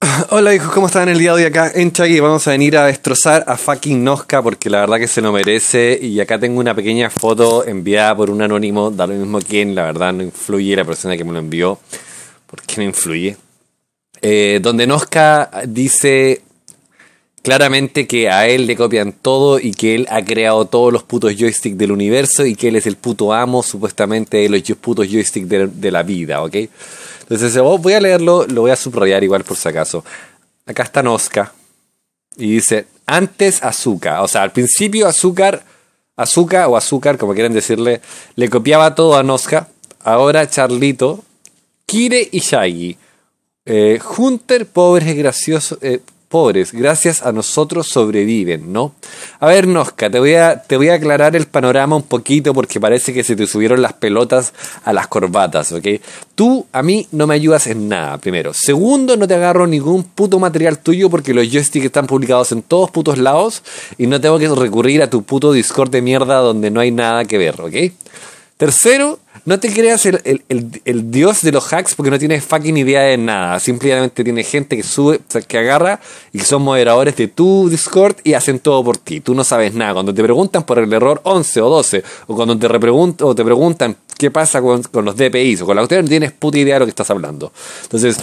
Hola hijos, ¿cómo están el día de hoy acá en Chagui? Vamos a venir a destrozar a fucking Nosca porque la verdad que se lo merece y acá tengo una pequeña foto enviada por un anónimo, da lo mismo quién, la verdad no influye la persona que me lo envió, porque no influye. Eh, donde Nosca dice claramente que a él le copian todo y que él ha creado todos los putos joysticks del universo y que él es el puto amo supuestamente de los putos joysticks de la vida, ¿ok? Entonces oh, voy a leerlo, lo voy a subrayar igual por si acaso. Acá está Nosca. Y dice, antes azúcar. O sea, al principio azúcar, azúcar o azúcar, como quieran decirle, le copiaba todo a Nosca. Ahora Charlito, Kire y Shaggy. Eh, Hunter, pobre, gracioso gracioso... Eh, pobres, gracias a nosotros sobreviven, ¿no? A ver, Nosca, te voy a, aclarar el panorama un poquito porque parece que se te subieron las pelotas a las corbatas, ¿ok? Tú a mí no me ayudas en nada, primero. Segundo, no te agarro ningún puto material tuyo porque los joysticks están publicados en todos putos lados y no tengo que recurrir a tu puto Discord de mierda donde no hay nada que ver, ¿ok? Tercero, no te creas el, el, dios de los hacks porque no tienes fucking idea de nada. Simplemente tiene gente que sube, que agarra y que son moderadores de tu Discord y hacen todo por ti. Tú no sabes nada. Cuando te preguntan por el error 11 o 12 o cuando te, o te preguntan qué pasa con, los DPIs o con la cuestión, no tienes puta idea de lo que estás hablando. Entonces,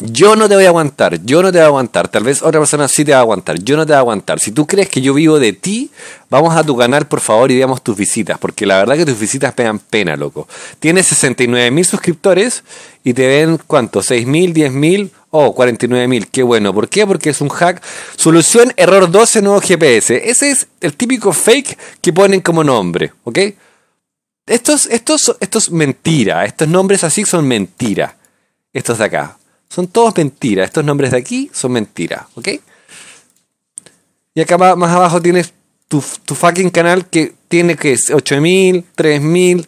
yo no te voy a aguantar, yo no te voy a aguantar. Tal vez otra persona sí te va a aguantar, yo no te voy a aguantar. Si tú crees que yo vivo de ti, vamos a tu canal, por favor, y veamos tus visitas, porque la verdad que tus visitas pegan pena, loco. Tienes 69 mil suscriptores y te ven, ¿cuánto? ¿6 mil, 10 mil? Oh, 49 mil, qué bueno. ¿Por qué? Porque es un hack. Solución error 12, nuevo GPS. Ese es el típico fake que ponen como nombre, ¿ok? Estos, estos, estos mentira, estos nombres así son mentira. Estos de acá. Son todos mentiras. Estos nombres de aquí son mentiras, ¿ok? Y acá más abajo tienes tu, fucking canal que tiene que es 8000, 3000,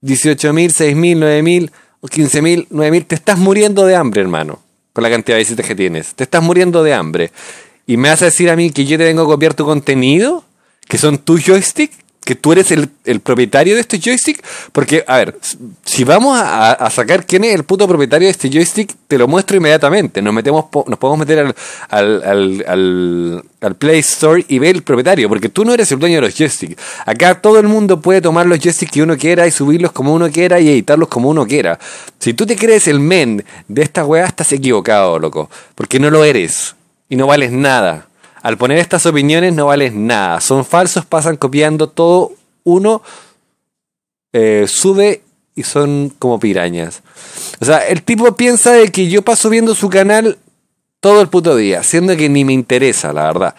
18000, 6000, 9000, 15000, 9000. Te estás muriendo de hambre, hermano, con la cantidad de visitas que tienes. Te estás muriendo de hambre. Y me vas a decir a mí que yo te vengo a copiar tu contenido, que son tus joystick que tú eres el, propietario de este joystick, porque, a ver, si vamos a, sacar quién es el puto propietario de este joystick, te lo muestro inmediatamente. Nos metemos nos podemos meter al, al, al, Play Store y ver el propietario, porque tú no eres el dueño de los joysticks. Acá todo el mundo puede tomar los joysticks que uno quiera y subirlos como uno quiera y editarlos como uno quiera. Si tú te crees el men de esta weá, estás equivocado, loco, porque no lo eres y no vales nada. Al poner estas opiniones no valen nada. Son falsos, pasan copiando todo uno, eh, sube y son como pirañas. O sea, el tipo piensa de que yo paso viendo su canal todo el puto día, siendo que ni me interesa, la verdad.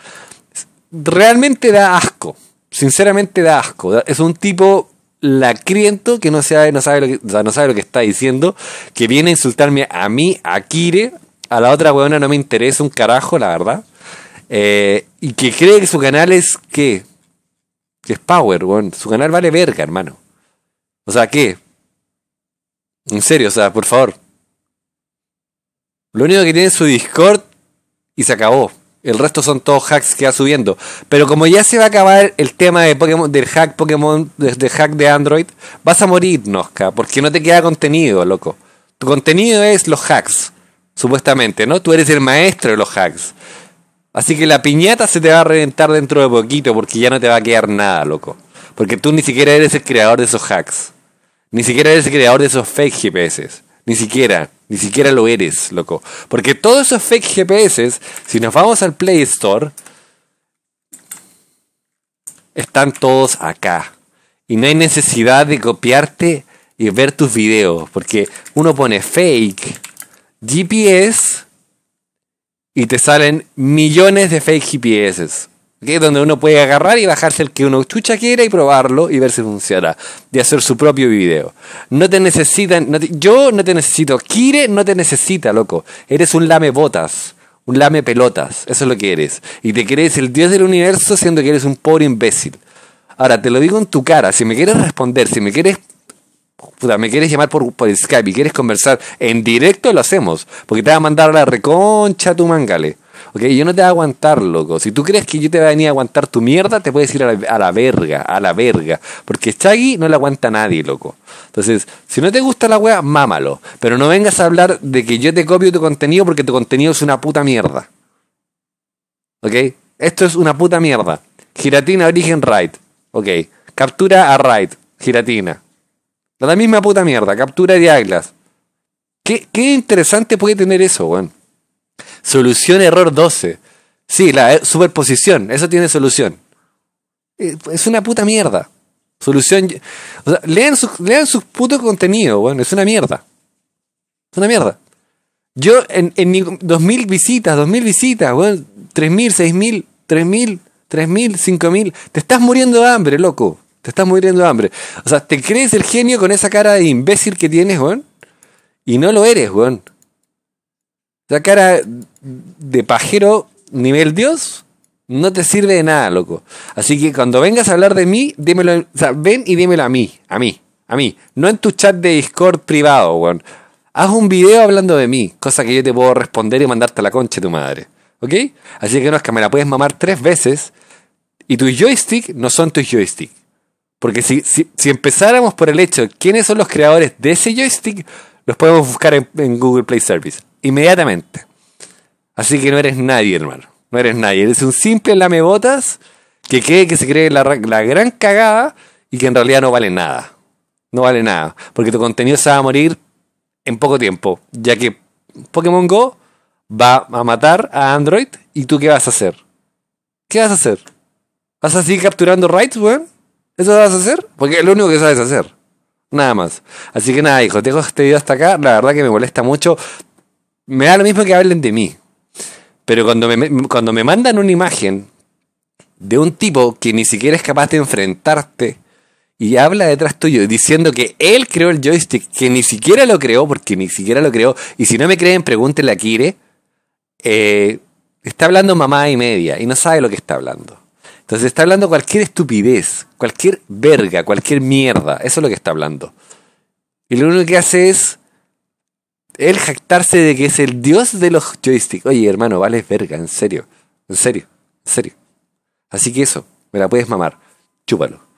Realmente da asco. Sinceramente da asco. Es un tipo lacriento que no sabe, no sabe lo que, no sabe lo que está diciendo, que viene a insultarme a mí, a Kire, a la otra weona no me interesa un carajo, la verdad. Eh, y que cree que su canal es qué? Que es Power, Su canal vale verga, hermano. O sea, ¿qué? En serio, o sea, por favor. Lo único que tiene es su Discord y se acabó. El resto son todos hacks que va subiendo. Pero como ya se va a acabar el tema de Pokémon, del hack Pokémon, del hack de Android, vas a morir, Nosca, porque no te queda contenido, loco. Tu contenido es los hacks, supuestamente, ¿no? Tú eres el maestro de los hacks. Así que la piñata se te va a reventar dentro de poquito porque ya no te va a quedar nada, loco. Porque tú ni siquiera eres el creador de esos hacks. Ni siquiera eres el creador de esos fake GPS. Ni siquiera, ni siquiera lo eres, loco. Porque todos esos fake GPS, si nos vamos al Play Store, están todos acá. Y no hay necesidad de copiarte y ver tus videos. Porque uno pone fake GPS y te salen millones de fake GPS. Donde uno puede agarrar y bajarse el que uno chucha quiera y probarlo y ver si funciona. De hacer su propio video. No te necesitan. yo no te necesito. quiere no te necesita, loco. Eres un lame botas, Un lame pelotas. Eso es lo que eres. Y te crees el dios del universo siendo que eres un pobre imbécil. Ahora, te lo digo en tu cara. Si me quieres responder, si me quieres me quieres llamar por, por Skype y quieres conversar en directo, lo hacemos. Porque te va a mandar a la reconcha tu mangale. ¿ok? Yo no te voy a aguantar, loco. Si tú crees que yo te voy a venir a aguantar tu mierda, te puedes ir a la, a la verga, a la verga. Porque Chaggy no le aguanta a nadie, loco. Entonces, si no te gusta la wea, mámalo. Pero no vengas a hablar de que yo te copio tu contenido porque tu contenido es una puta mierda. ¿Ok? Esto es una puta mierda. Giratina Origen Right. ¿Ok? Captura a Right. Giratina la misma puta mierda, captura de águilas. ¿Qué, ¿Qué, interesante puede tener eso, weón? Solución error 12. Sí, la eh, superposición, eso tiene solución. Eh, es una puta mierda. Solución. O sea, lean sus lean su puto contenido, weón, es una mierda. Es una mierda. Yo en, en 2000 visitas, 2000 visitas, weón, 3000, 6000, 3000, 3000, 5000. Te estás muriendo de hambre, loco. Te estás muriendo de hambre. O sea, te crees el genio con esa cara de imbécil que tienes, weón. Y no lo eres, weón. Esa cara de pajero nivel Dios no te sirve de nada, loco. Así que cuando vengas a hablar de mí, dímelo, o sea, ven y dímelo a mí, a mí, a mí. No en tu chat de Discord privado, weón. Haz un video hablando de mí, cosa que yo te puedo responder y mandarte a la concha de tu madre. ¿Ok? Así que no, es que me la puedes mamar tres veces y tus joystick no son tus joysticks. Porque si, si, empezáramos por el hecho de quiénes son los creadores de ese joystick, los podemos buscar en, Google Play Service inmediatamente. Así que no eres nadie, hermano. No eres nadie. Eres un simple lamebotas que cree que se cree la, la gran cagada y que en realidad no vale nada. No vale nada. Porque tu contenido se va a morir en poco tiempo. Ya que Pokémon Go va a matar a Android. ¿Y tú qué vas a hacer? ¿Qué vas a hacer? ¿Vas a seguir capturando rights, weón? ¿Eso vas a hacer? Porque es lo único que sabes hacer. Nada más. Así que nada, hijo, te dejo este video hasta acá. La verdad que me molesta mucho. Me da lo mismo que hablen de mí. Pero cuando me, cuando me mandan una imagen de un tipo que ni siquiera es capaz de enfrentarte y habla detrás tuyo diciendo que él creó el joystick, que ni siquiera lo creó, porque ni siquiera lo creó, y si no me creen, pregúntenle a Kire, eh, está hablando mamá y media y no sabe lo que está hablando. Entonces está hablando cualquier estupidez, cualquier verga, cualquier mierda. Eso es lo que está hablando. Y lo único que hace es él jactarse de que es el dios de los joysticks. Oye, hermano, vale verga, en serio. En serio, en serio. Así que eso, me la puedes mamar. Chúpalo.